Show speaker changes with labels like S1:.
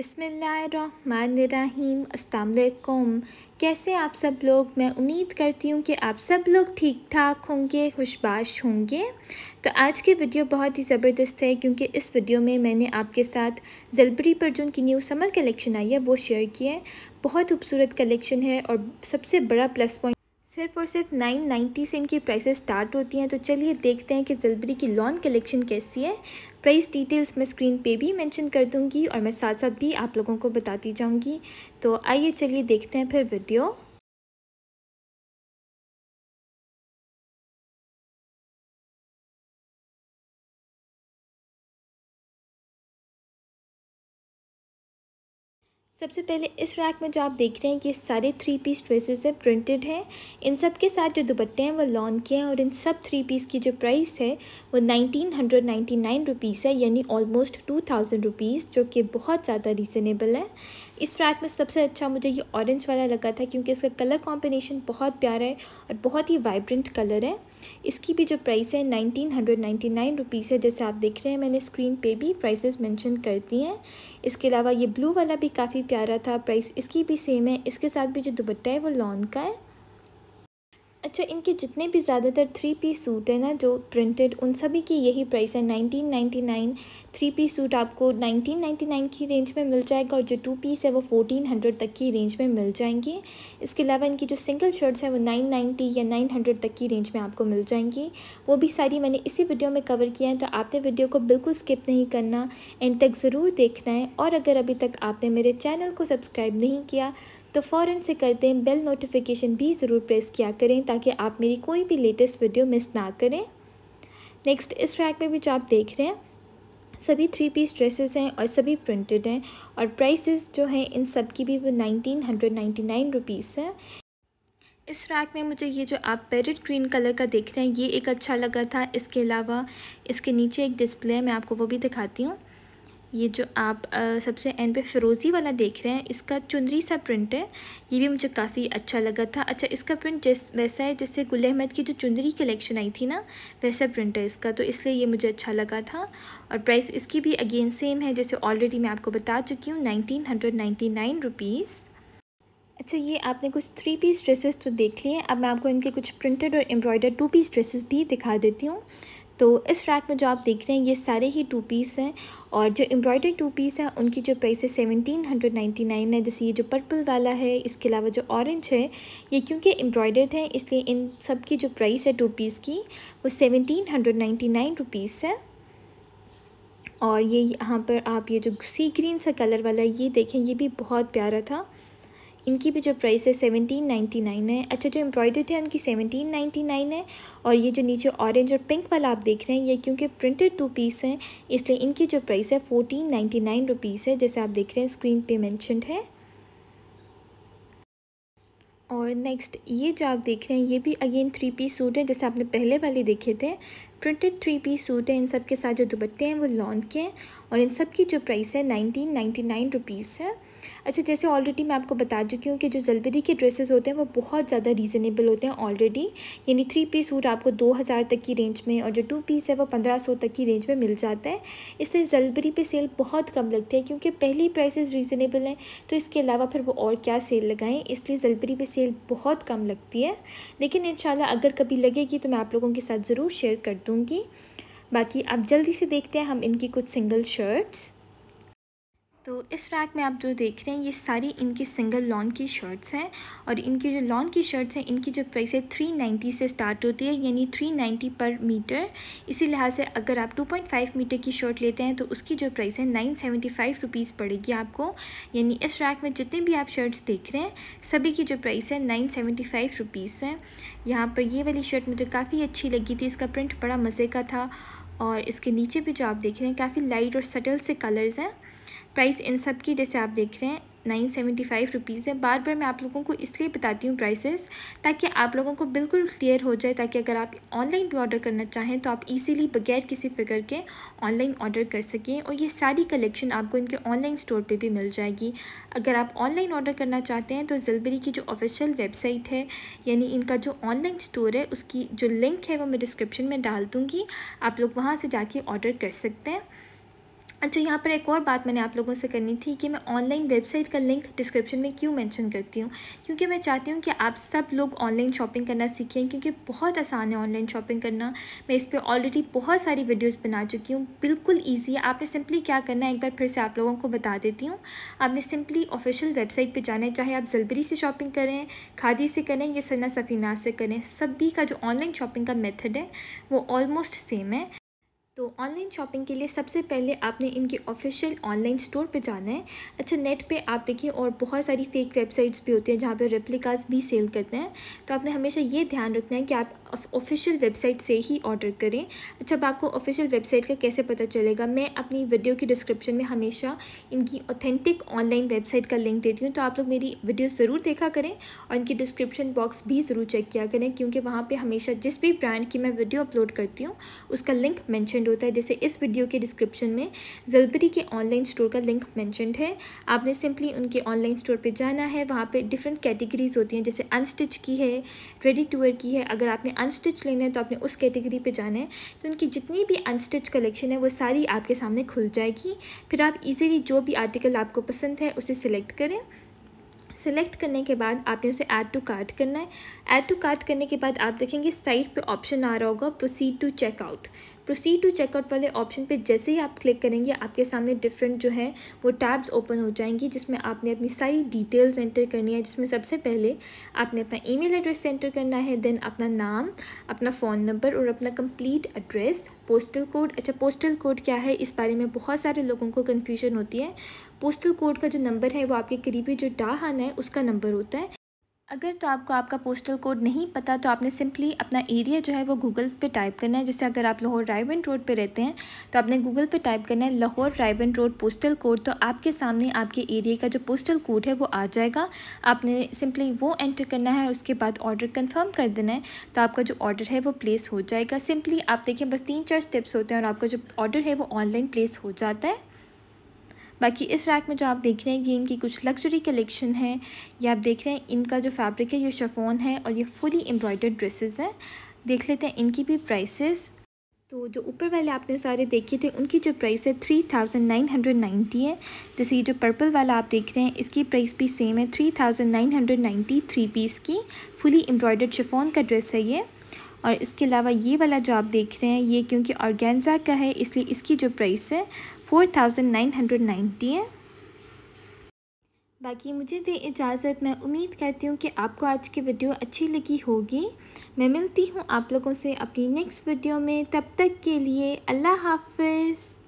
S1: बिसमीम अल्लाम कैसे आप सब लोग मैं उम्मीद करती हूँ कि आप सब लोग ठीक ठाक होंगे खुशबाश होंगे तो आज की वीडियो बहुत ही ज़बरदस्त है क्योंकि इस वीडियो में मैंने आपके साथ जलबरी पर जो उनकी न्यू समर कलेक्शन आई है वो शेयर की है बहुत खूबसूरत कलेक्शन है और सबसे बड़ा प्लस पॉइंट सिर्फ और सिर्फ नाइन नाइन्टी से इनकी प्राइसेस स्टार्ट होती हैं तो चलिए देखते हैं कि जलबरी की लॉन कलेक्शन कैसी है प्राइस डिटेल्स मैं स्क्रीन पे भी मेंशन कर दूंगी और मैं साथ साथ भी आप लोगों को बताती जाऊंगी तो आइए चलिए देखते हैं फिर वीडियो सबसे पहले इस रैक में जो आप देख रहे हैं कि सारे थ्री पीस ड्रेसेस हैं प्रिंटेड हैं इन सब के साथ जो दुपट्टे हैं वो लॉन् के हैं और इन सब थ्री पीस की जो प्राइस है वो nineteen hundred ninety nine rupees है यानी ऑलमोस्ट टू थाउजेंड रुपीज़ जो कि बहुत ज़्यादा रीज़नेबल है इस रैक में सबसे अच्छा मुझे ये ऑरेंज वाला लगा था क्योंकि इसका कलर कॉम्बिनेशन बहुत प्यारा है और बहुत ही वाइब्रेंट कलर है इसकी भी जो प्राइस है nineteen hundred ninety nine rupees है जैसे आप देख रहे हैं मैंने स्क्रीन पे भी प्राइसेस मेंशन कर दी हैं इसके अलावा ये ब्लू वाला भी काफ़ी प्यारा था प्राइस इसकी भी सेम है इसके साथ भी जो दुपट्टा है वो लॉन का है अच्छा इनके जितने भी ज़्यादातर थ्री पी सूट है ना जो प्रिंटेड उन सभी की यही प्राइस है nineteen ninety nine three P suit आपको नाइनटीन नाइन्टी नाइन की रेंज में मिल जाएगा और जो टू पीस है वो फोर्टीन हंड्रेड तक की रेंज में मिल जाएंगी इसके अलावा इनकी जो सिंगल शर्ट्स हैं वो नाइन नाइन्टी या नाइन हंड्रेड तक की रेंज में आपको मिल जाएंगी वो भी सारी मैंने इसी वीडियो में कवर किया है तो आपने वीडियो को बिल्कुल स्किप नहीं करना एंड तक ज़रूर देखना है और अगर अभी तक आपने मेरे चैनल को सब्सक्राइब नहीं किया तो फ़ौरन से करते हैं बेल नोटिफिकेशन भी ज़रूर प्रेस किया करें ताकि आप मेरी कोई भी लेटेस्ट वीडियो मिस ना करें नेक्स्ट इस ट्रैक में भी जो आप देख रहे हैं सभी थ्री पीस ड्रेसेस हैं और सभी प्रिंटेड हैं और प्राइसेस जो हैं इन सब की भी वो nineteen hundred ninety nine rupees हैं इस रैक में मुझे ये जो आप पेरेट ग्रीन कलर का देख रहे हैं ये एक अच्छा लगा था इसके अलावा इसके नीचे एक डिस्प्ले है मैं आपको वो भी दिखाती हूँ ये जो आप आ, सबसे एंड पे फिरोज़ी वाला देख रहे हैं इसका चुनरी सा प्रिंट है ये भी मुझे काफ़ी अच्छा लगा था अच्छा इसका प्रिंट जैस वैसा है जैसे गुल अहमद की जो चुनरी कलेक्शन आई थी ना वैसा प्रिंट है इसका तो इसलिए ये मुझे अच्छा लगा था और प्राइस इसकी भी अगेन सेम है जैसे ऑलरेडी मैं आपको बता चुकी हूँ nineteen hundred ninety nine rupees अच्छा ये आपने कुछ थ्री पीस ड्रेसेस तो देख लिए अब मैं आपको इनके कुछ प्रिंटेड और एम्ब्रॉयडर टू पीस ड्रेसेस भी दिखा देती हूँ तो इस रैक में जो आप देख रहे हैं ये सारे ही टू पीस हैं और जो एम्ब्रॉयडरी टू पीस हैं उनकी जो प्राइस है सेवनटीन हंड्रेड नाइन्टी नाइन है जैसे ये जो पर्पल वाला है इसके अलावा जो ऑरेंज है ये क्योंकि एम्ब्रॉयडर्ड है इसलिए इन सब की जो प्राइस है टू पीस की वो seventeen hundred ninety nine rupees है और ये यहाँ पर आप ये जो सी ग्रीन सा कलर वाला ये देखें ये भी बहुत प्यारा था इनकी भी जो प्राइस है सेवनटीन नाइन्टी नाइन है अच्छा जो एम्ब्रॉयडरी है उनकी सेवनटीन नाइन्टी नाइन है और ये जो नीचे ऑरेंज और पिंक वाला आप देख रहे हैं ये क्योंकि प्रिंटेड टू पीस हैं इसलिए इनकी जो प्राइस है फोर्टीन नाइन्टी नाइन रुपीज़ है जैसे आप देख रहे हैं स्क्रीन पे मैंशनड है और नेक्स्ट ये जो आप देख रहे हैं ये भी अगेन थ्री पीस सूट है जैसे आपने पहले वाले देखे थे प्रिंटेड थ्री पीस सूट है इन सब के साथ जो दुपट्टे हैं वो लॉन्ग के हैं और इन सब की जो प्राइस है नाइनटीन नाइन्टी नाइन रुपीज़ है अच्छा जैसे ऑलरेडी मैं आपको बता चुकी हूँ कि जो जलबरी के ड्रेसेस होते हैं वो बहुत ज़्यादा रीज़नेबल होते हैं ऑलरेडी यानी थ्री पीस सूट आपको दो हज़ार तक की रेंज में और जो टू पीस है वो पंद्रह सौ तक की रेंज में मिल जाता है इसलिए जलबरी पे सेल बहुत कम लगती है क्योंकि पहली प्राइसेस रीज़नेबल हैं तो इसके अलावा फिर वो और क्या सेल लगाएं इसलिए जलबरी पर सेल बहुत कम लगती है लेकिन इन अगर कभी लगेगी तो मैं आप लोगों के साथ ज़रूर शेयर कर दूँ दूंगी बाकी आप जल्दी से देखते हैं हम इनकी कुछ सिंगल शर्ट्स तो इस रैक में आप जो देख रहे हैं ये सारी इनकी सिंगल लॉन की शर्ट्स हैं और इनकी जो लॉन की शर्ट्स हैं इनकी जो प्राइस है थ्री नाइन्टी से स्टार्ट होती है यानी थ्री नाइन्टी पर मीटर इसी लिहाज से अगर आप टू पॉइंट फाइव मीटर की शर्ट लेते हैं तो उसकी जो प्राइस है नाइन सेवेंटी फाइव रुपीज़ पड़ेगी आपको यानी इस रैक में जितने भी आप शर्ट्स देख रहे हैं सभी की जो प्राइस है नाइन सेवेंटी फाइव रुपीज़ है यहाँ पर ये वाली शर्ट मुझे काफ़ी अच्छी लगी थी इसका प्रिंट बड़ा मज़े का था और इसके नीचे भी जो आप देख रहे हैं काफ़ी लाइट और सटल से कलर्स हैं प्राइस इन सब की जैसे आप देख रहे हैं नाइन सेवेंटी फाइव रुपीज़ है बार बार मैं आप लोगों को इसलिए बताती हूँ प्राइसेस ताकि आप लोगों को बिल्कुल क्लियर हो जाए ताकि अगर आप ऑनलाइन भी ऑर्डर करना चाहें तो आप इजीली बगैर किसी फिगर के ऑनलाइन ऑर्डर कर सकें और ये सारी कलेक्शन आपको इनके ऑनलाइन स्टोर पे भी मिल जाएगी अगर आप ऑनलाइन ऑर्डर करना चाहते हैं तो जलबरी की जो ऑफिशियल वेबसाइट है यानी इनका जो ऑनलाइन स्टोर है उसकी जो लिंक है वो मैं डिस्क्रिप्शन में डाल दूँगी आप लोग वहाँ से जाके ऑर्डर कर सकते हैं अच्छा यहाँ पर एक और बात मैंने आप लोगों से करनी थी कि मैं ऑनलाइन वेबसाइट का लिंक डिस्क्रिप्शन में क्यों मेंशन करती हूँ क्योंकि मैं चाहती हूँ कि आप सब लोग ऑनलाइन शॉपिंग करना सीखें क्योंकि बहुत आसान है ऑनलाइन शॉपिंग करना मैं इस पर ऑलरेडी बहुत सारी वीडियोस बना चुकी हूँ बिल्कुल ईजी है आपने सिंपली क्या करना है एक बार फिर से आप लोगों को बता देती हूँ आपने सिंपली ऑफिशियल वेबसाइट पर जाना है चाहे आप जलबरी से शॉपिंग करें खादी से करें या सना सफीना से करें सभी का जो ऑनलाइन शॉपिंग का मेथड है वो ऑलमोस्ट सेम है तो ऑनलाइन शॉपिंग के लिए सबसे पहले आपने इनके ऑफिशियल ऑनलाइन स्टोर पे जाना है अच्छा नेट पे आप देखिए और बहुत सारी फेक वेबसाइट्स भी होती हैं जहाँ पे रेप्लिकास भी सेल करते हैं तो आपने हमेशा ये ध्यान रखना है कि आप ऑफिशियल वेबसाइट से ही ऑर्डर करें अच्छा अब आपको ऑफिशियल वेबसाइट का कैसे पता चलेगा मैं अपनी वीडियो की डिस्क्रिप्शन में हमेशा इनकी ऑथेंटिक ऑनलाइन वेबसाइट का लिंक देती हूँ तो आप लोग मेरी वीडियो ज़रूर देखा करें और इनकी डिस्क्रिप्शन बॉक्स भी ज़रूर चेक किया करें क्योंकि वहाँ पर हमेशा जिस भी ब्रांड की मैं वीडियो अपलोड करती हूँ उसका लिंक मैंशनड होता है जैसे इस वीडियो के डिस्क्रिप्शन में जल्दरी के ऑनलाइन स्टोर का लिंक मैंशनड है आपने सिंपली उनके ऑनलाइन स्टोर पर जाना है वहाँ पर डिफरेंट कैटेगरीज होती हैं जैसे अनस्टिच की है रेडी टूअर की है अगर आपने अनस्टिच लेने हैं तो आपने उस कैटेगरी पे जाना है तो उनकी जितनी भी अनस्टिच कलेक्शन है वो सारी आपके सामने खुल जाएगी फिर आप इजीली जो भी आर्टिकल आपको पसंद है उसे सिलेक्ट करें सेलेक्ट करने के बाद आपने उसे ऐड टू कार्ट करना है ऐड टू कार्ट करने के बाद आप देखेंगे साइट पे ऑप्शन आ रहा होगा proceed to checkout proceed to checkout वाले ऑप्शन पे जैसे ही आप क्लिक करेंगे आपके सामने डिफरेंट जो है वो टैब्स ओपन हो जाएंगी जिसमें आपने अपनी सारी डिटेल्स एंटर करनी है जिसमें सबसे पहले आपने अपना ई एड्रेस एंटर करना है देन अपना नाम अपना फ़ोन नंबर और अपना कम्प्लीट एड्रेस पोस्टल कोड अच्छा पोस्टल कोड क्या है इस बारे में बहुत सारे लोगों को कन्फ्यूजन होती है पोस्टल कोड का जो नंबर है वो आपके करीबी जो डाहन आना है उसका नंबर होता है अगर तो आपको आपका पोस्टल कोड नहीं पता तो आपने सिंपली अपना एरिया जो है वो गूगल पे टाइप करना है जैसे अगर आप लाहौर रायबन रोड पे रहते हैं तो आपने गूगल पे टाइप करना है लाहौर रायबन रोड पोस्टल कोड तो आपके सामने आपके एरिया का जो पोस्टल कोड है वो आ जाएगा आपने सिंपली वो एंटर करना है उसके बाद ऑर्डर कन्फर्म कर देना है तो आपका जो ऑर्डर है वो प्लेस हो जाएगा सिंपली आप देखें बस तीन चार स्टेप्स होते हैं और आपका जो ऑर्डर है वो ऑनलाइन प्लेस हो जाता है बाकी इस रैक में जो आप देख रहे हैं ये इनकी कुछ लग्जरी कलेक्शन है ये आप देख रहे हैं इनका जो फैब्रिक है ये शफोन है और ये फुली एम्ब्रॉयडर्ड ड्रेसेस हैं देख लेते हैं इनकी भी प्राइसेस तो जो ऊपर वाले आपने सारे देखे थे उनकी जो प्राइस है three thousand nine hundred ninety है जैसे ये जो पर्पल वाला आप देख रहे हैं इसकी प्राइस भी सेम है three thousand nine hundred ninety three piece की फुली एम्ब्रॉयडर्ड शिफोन का ड्रेस है ये और इसके अलावा ये वाला जो आप देख रहे हैं ये क्योंकि ऑर्गेन्जा का है इसलिए इसकी जो प्राइस है four thousand nine hundred ninety है बाकी मुझे दे इजाज़त मैं उम्मीद करती हूँ कि आपको आज की वीडियो अच्छी लगी होगी मैं मिलती हूँ आप लोगों से अपनी नेक्स्ट वीडियो में तब तक के लिए अल्लाह हाफिज़